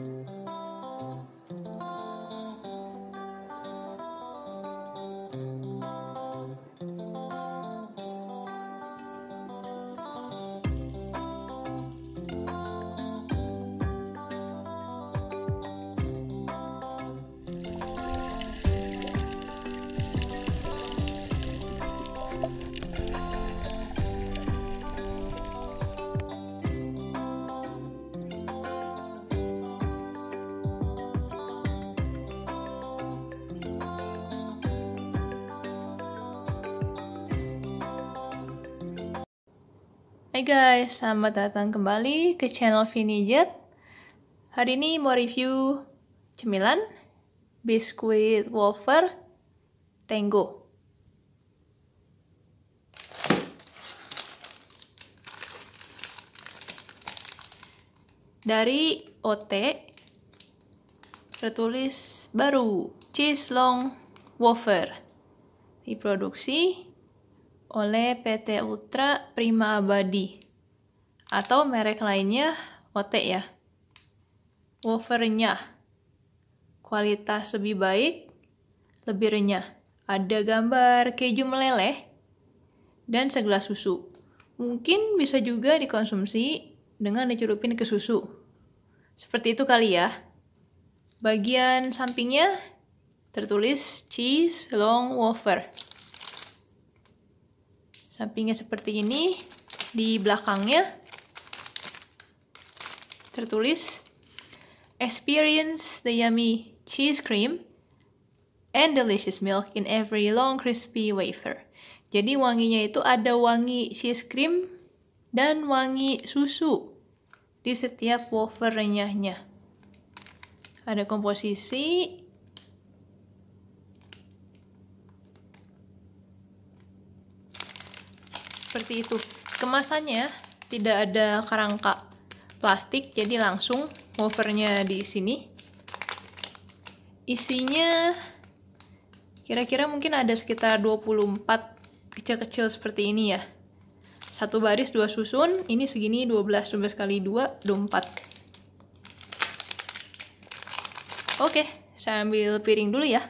Música Hai guys, selamat datang kembali ke channel Vinijet. Hari ini mau review cemilan biskuit wafer Tango. Dari OT tertulis baru cheese long wafer diproduksi oleh PT Ultra Prima Abadi atau merek lainnya OT ya. Wafernya kualitas lebih baik, lebih renyah. Ada gambar keju meleleh dan segelas susu. Mungkin bisa juga dikonsumsi dengan dicurupin ke susu. Seperti itu kali ya. Bagian sampingnya tertulis cheese long wafer sampingnya seperti ini di belakangnya tertulis experience the yummy cheese cream and delicious milk in every long crispy wafer jadi wanginya itu ada wangi cheese cream dan wangi susu di setiap wafer renyahnya ada komposisi seperti itu kemasannya tidak ada kerangka plastik jadi langsung wafernya di sini isinya kira-kira mungkin ada sekitar 24 kecil-kecil seperti ini ya satu baris dua susun ini segini 12 12 kali 2 24 oke saya ambil piring dulu ya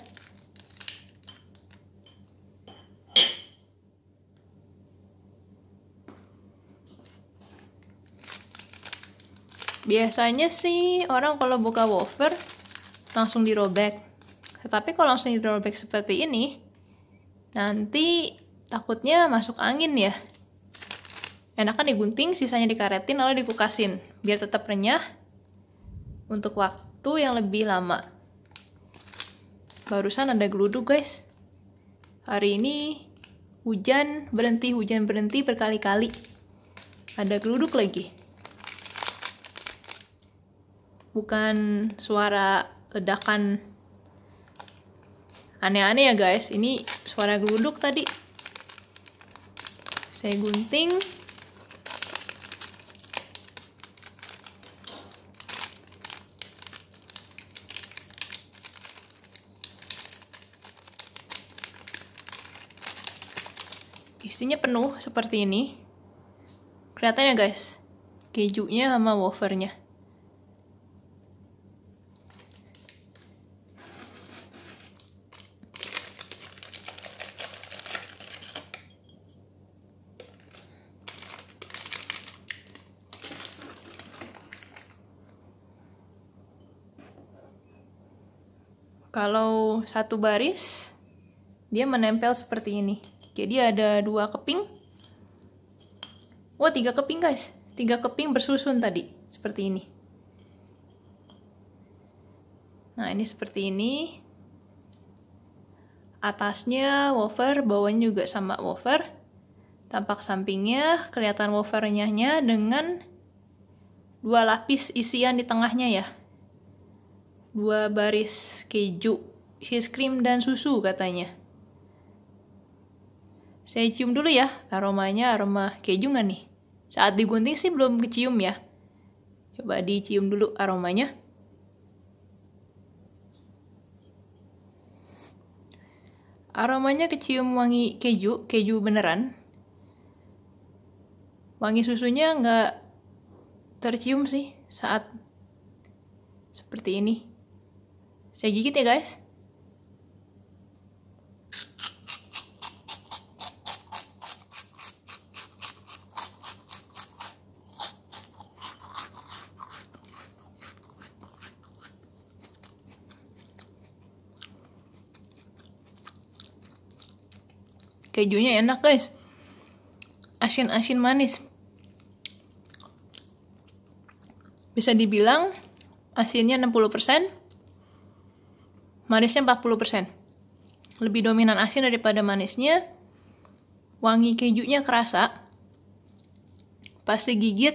biasanya sih orang kalau buka wafer langsung dirobek tetapi kalau langsung dirobek seperti ini nanti takutnya masuk angin ya enakan digunting sisanya dikaretin lalu dikukasin biar tetap renyah untuk waktu yang lebih lama barusan ada geluduk guys hari ini hujan berhenti hujan berhenti berkali-kali ada geluduk lagi bukan suara ledakan aneh-aneh ya guys ini suara geluduk tadi saya gunting isinya penuh seperti ini kelihatan ya guys kejunya sama wafernya Kalau satu baris, dia menempel seperti ini. Jadi ada dua keping. Wah, oh, tiga keping guys. Tiga keping bersusun tadi. Seperti ini. Nah, ini seperti ini. Atasnya wafer, bawahnya juga sama wafer. Tampak sampingnya, kelihatan wafernya dengan dua lapis isian di tengahnya ya dua baris keju, cheese cream, dan susu katanya. Saya cium dulu ya, aromanya aroma keju nggak nih? Saat digunting sih belum kecium ya. Coba dicium dulu aromanya. Aromanya kecium wangi keju, keju beneran. Wangi susunya nggak tercium sih saat seperti ini. Saya gigit ya guys. kejunya enak guys asin-asin manis bisa dibilang asinnya 60% manisnya 40%. Lebih dominan asin daripada manisnya. Wangi kejunya kerasa. pasti gigit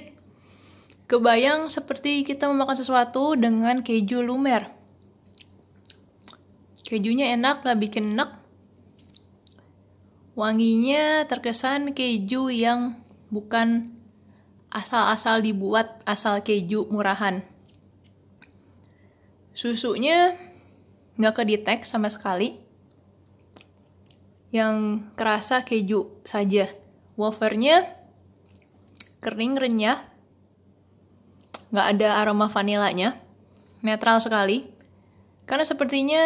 kebayang seperti kita memakan sesuatu dengan keju lumer. Kejunya enak, gak bikin enak. Wanginya terkesan keju yang bukan asal-asal dibuat asal keju murahan. Susunya nggak kedetek sama sekali yang kerasa keju saja wafernya kering renyah nggak ada aroma vanilanya netral sekali karena sepertinya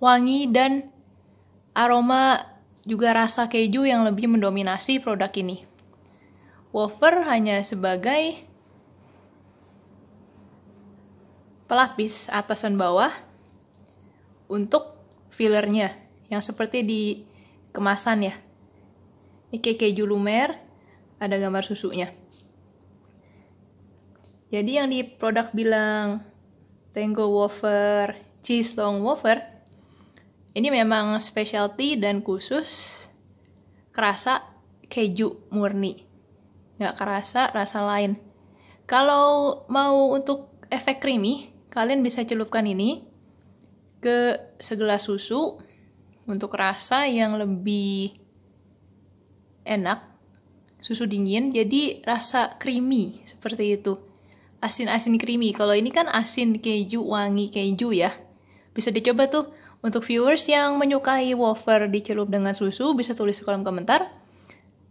wangi dan aroma juga rasa keju yang lebih mendominasi produk ini. Wafer hanya sebagai pelapis atas dan bawah untuk fillernya yang seperti di kemasan ya. Ini kayak keju lumer, ada gambar susunya. Jadi yang di produk bilang Tango Wafer, Cheese Long Wafer, ini memang specialty dan khusus kerasa keju murni. Nggak kerasa rasa lain. Kalau mau untuk efek creamy, kalian bisa celupkan ini ke segelas susu untuk rasa yang lebih enak susu dingin jadi rasa creamy seperti itu asin-asin creamy kalau ini kan asin keju wangi keju ya bisa dicoba tuh untuk viewers yang menyukai wafer dicelup dengan susu bisa tulis di kolom komentar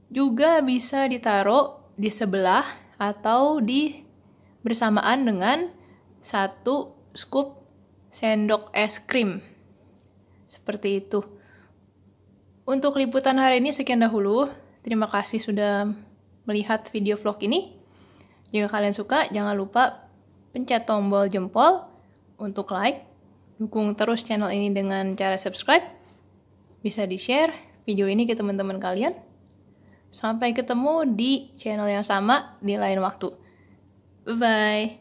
juga bisa ditaruh di sebelah atau di bersamaan dengan satu scoop sendok es krim. Seperti itu. Untuk liputan hari ini sekian dahulu. Terima kasih sudah melihat video vlog ini. Jika kalian suka, jangan lupa pencet tombol jempol untuk like. Dukung terus channel ini dengan cara subscribe. Bisa di-share video ini ke teman-teman kalian. Sampai ketemu di channel yang sama di lain waktu. Bye-bye.